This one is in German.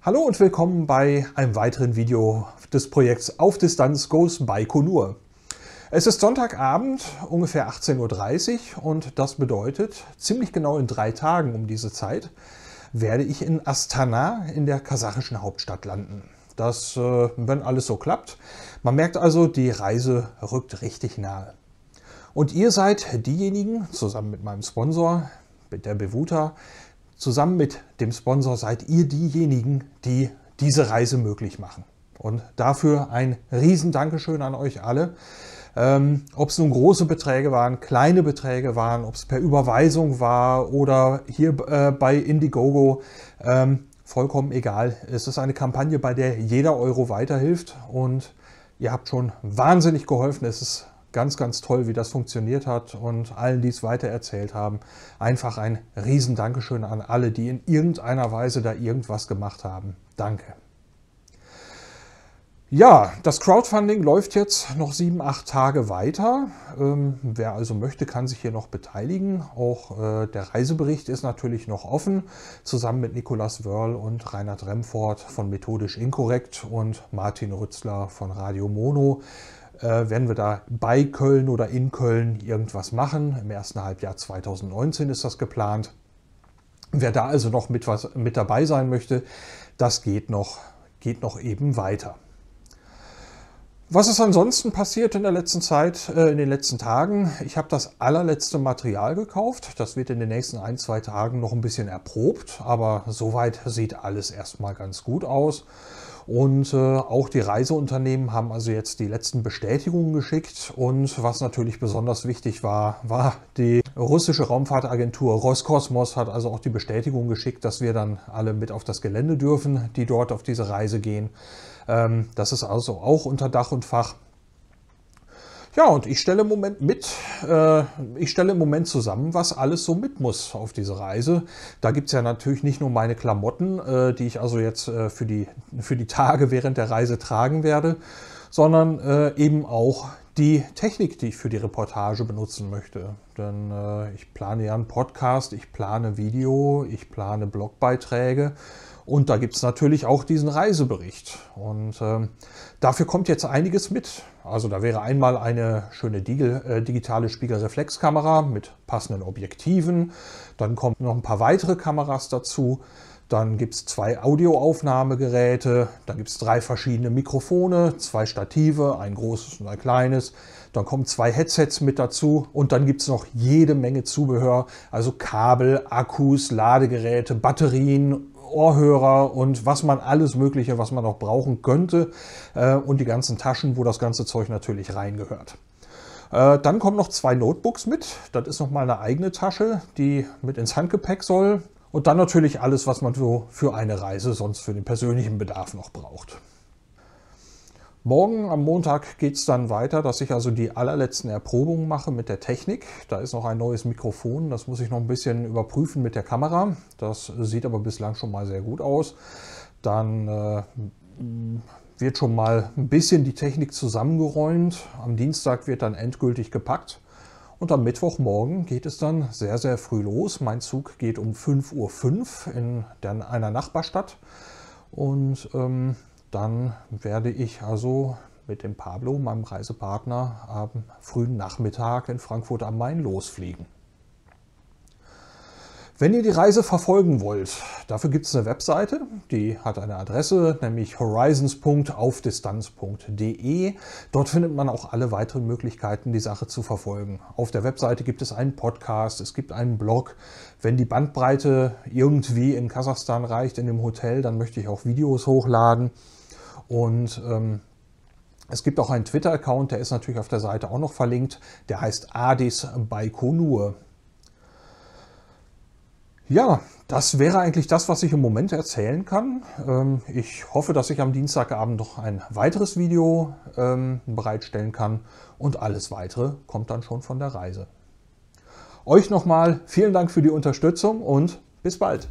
Hallo und willkommen bei einem weiteren Video des Projekts Auf Distanz Goes Baikonur. Es ist Sonntagabend, ungefähr 18.30 Uhr und das bedeutet, ziemlich genau in drei Tagen um diese Zeit werde ich in Astana in der kasachischen Hauptstadt landen. Das, äh, wenn alles so klappt. Man merkt also, die Reise rückt richtig nahe. Und ihr seid diejenigen, zusammen mit meinem Sponsor, mit der Bewuta, Zusammen mit dem Sponsor seid ihr diejenigen, die diese Reise möglich machen. Und dafür ein riesen Dankeschön an euch alle. Ähm, ob es nun große Beträge waren, kleine Beträge waren, ob es per Überweisung war oder hier äh, bei Indiegogo, ähm, vollkommen egal. Es ist eine Kampagne, bei der jeder Euro weiterhilft und ihr habt schon wahnsinnig geholfen. Es ist ganz, ganz toll, wie das funktioniert hat und allen, die es weitererzählt haben. Einfach ein Riesendankeschön an alle, die in irgendeiner Weise da irgendwas gemacht haben. Danke. Ja, das Crowdfunding läuft jetzt noch sieben, acht Tage weiter. Ähm, wer also möchte, kann sich hier noch beteiligen. Auch äh, der Reisebericht ist natürlich noch offen, zusammen mit Nikolas Wörl und Reinhard Remfort von Methodisch Inkorrekt und Martin Rützler von Radio Mono. Äh, werden wir da bei Köln oder in Köln irgendwas machen. Im ersten Halbjahr 2019 ist das geplant. Wer da also noch mit, was, mit dabei sein möchte, das geht noch, geht noch eben weiter. Was ist ansonsten passiert in der letzten Zeit, äh, in den letzten Tagen? Ich habe das allerletzte Material gekauft. Das wird in den nächsten ein, zwei Tagen noch ein bisschen erprobt, aber soweit sieht alles erstmal ganz gut aus. Und äh, auch die Reiseunternehmen haben also jetzt die letzten Bestätigungen geschickt. Und was natürlich besonders wichtig war, war die russische Raumfahrtagentur Roskosmos hat also auch die Bestätigung geschickt, dass wir dann alle mit auf das Gelände dürfen, die dort auf diese Reise gehen. Ähm, das ist also auch unter Dach und Fach. Ja, und ich stelle im Moment mit, äh, ich stelle im Moment zusammen, was alles so mit muss auf diese Reise. Da gibt es ja natürlich nicht nur meine Klamotten, äh, die ich also jetzt äh, für, die, für die Tage während der Reise tragen werde, sondern äh, eben auch die Technik, die ich für die Reportage benutzen möchte. Denn äh, ich plane ja einen Podcast, ich plane Video, ich plane Blogbeiträge und da gibt es natürlich auch diesen Reisebericht. Und ähm, dafür kommt jetzt einiges mit. Also da wäre einmal eine schöne äh, digitale Spiegelreflexkamera mit passenden Objektiven. Dann kommen noch ein paar weitere Kameras dazu. Dann gibt es zwei Audioaufnahmegeräte, dann gibt es drei verschiedene Mikrofone, zwei Stative, ein großes und ein kleines. Dann kommen zwei Headsets mit dazu und dann gibt es noch jede Menge Zubehör, also Kabel, Akkus, Ladegeräte, Batterien Ohrhörer und was man alles Mögliche, was man noch brauchen könnte äh, und die ganzen Taschen, wo das ganze Zeug natürlich reingehört. Äh, dann kommen noch zwei Notebooks mit. Das ist nochmal eine eigene Tasche, die mit ins Handgepäck soll. Und dann natürlich alles, was man für, für eine Reise sonst für den persönlichen Bedarf noch braucht. Morgen am Montag geht es dann weiter, dass ich also die allerletzten Erprobungen mache mit der Technik. Da ist noch ein neues Mikrofon, das muss ich noch ein bisschen überprüfen mit der Kamera. Das sieht aber bislang schon mal sehr gut aus. Dann äh, wird schon mal ein bisschen die Technik zusammengeräumt. Am Dienstag wird dann endgültig gepackt. Und am Mittwochmorgen geht es dann sehr, sehr früh los. Mein Zug geht um 5.05 Uhr in einer Nachbarstadt. Und ähm, dann werde ich also mit dem Pablo, meinem Reisepartner, am frühen Nachmittag in Frankfurt am Main losfliegen. Wenn ihr die Reise verfolgen wollt, dafür gibt es eine Webseite, die hat eine Adresse, nämlich horizons.aufdistanz.de. Dort findet man auch alle weiteren Möglichkeiten, die Sache zu verfolgen. Auf der Webseite gibt es einen Podcast, es gibt einen Blog. Wenn die Bandbreite irgendwie in Kasachstan reicht, in dem Hotel, dann möchte ich auch Videos hochladen. Und ähm, es gibt auch einen Twitter-Account, der ist natürlich auf der Seite auch noch verlinkt. Der heißt Adis Baikonur. Ja, das wäre eigentlich das, was ich im Moment erzählen kann. Ähm, ich hoffe, dass ich am Dienstagabend noch ein weiteres Video ähm, bereitstellen kann und alles weitere kommt dann schon von der Reise. Euch nochmal vielen Dank für die Unterstützung und bis bald.